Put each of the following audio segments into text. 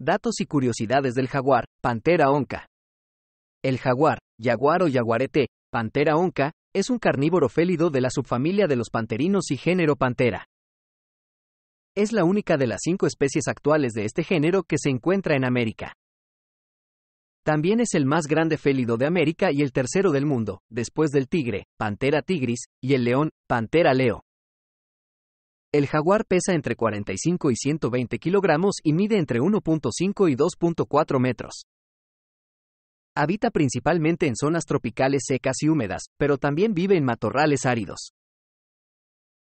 Datos y curiosidades del jaguar, pantera onca. El jaguar, jaguar o jaguarete, pantera onca, es un carnívoro félido de la subfamilia de los panterinos y género pantera. Es la única de las cinco especies actuales de este género que se encuentra en América. También es el más grande félido de América y el tercero del mundo, después del tigre, pantera tigris, y el león, pantera leo. El jaguar pesa entre 45 y 120 kilogramos y mide entre 1.5 y 2.4 metros. Habita principalmente en zonas tropicales secas y húmedas, pero también vive en matorrales áridos.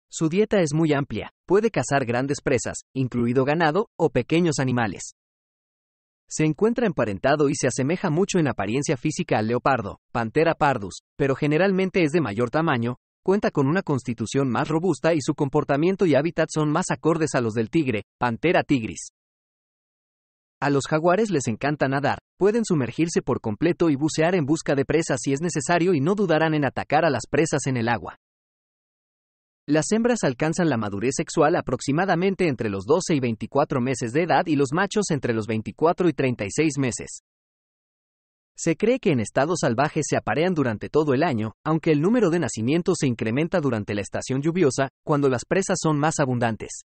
Su dieta es muy amplia, puede cazar grandes presas, incluido ganado, o pequeños animales. Se encuentra emparentado y se asemeja mucho en apariencia física al leopardo, pantera pardus, pero generalmente es de mayor tamaño, cuenta con una constitución más robusta y su comportamiento y hábitat son más acordes a los del tigre, pantera tigris. A los jaguares les encanta nadar, pueden sumergirse por completo y bucear en busca de presas si es necesario y no dudarán en atacar a las presas en el agua. Las hembras alcanzan la madurez sexual aproximadamente entre los 12 y 24 meses de edad y los machos entre los 24 y 36 meses. Se cree que en estado salvaje se aparean durante todo el año, aunque el número de nacimientos se incrementa durante la estación lluviosa, cuando las presas son más abundantes.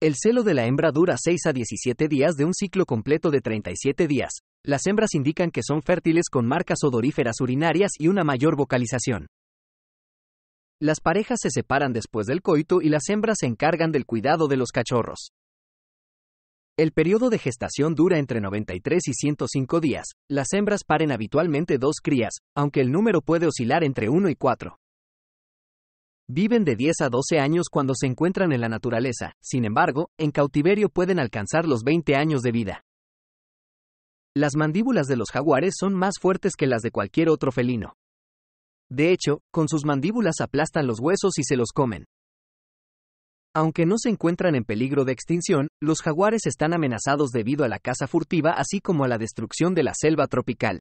El celo de la hembra dura 6 a 17 días de un ciclo completo de 37 días. Las hembras indican que son fértiles con marcas odoríferas urinarias y una mayor vocalización. Las parejas se separan después del coito y las hembras se encargan del cuidado de los cachorros. El periodo de gestación dura entre 93 y 105 días. Las hembras paren habitualmente dos crías, aunque el número puede oscilar entre 1 y 4. Viven de 10 a 12 años cuando se encuentran en la naturaleza, sin embargo, en cautiverio pueden alcanzar los 20 años de vida. Las mandíbulas de los jaguares son más fuertes que las de cualquier otro felino. De hecho, con sus mandíbulas aplastan los huesos y se los comen. Aunque no se encuentran en peligro de extinción, los jaguares están amenazados debido a la caza furtiva así como a la destrucción de la selva tropical.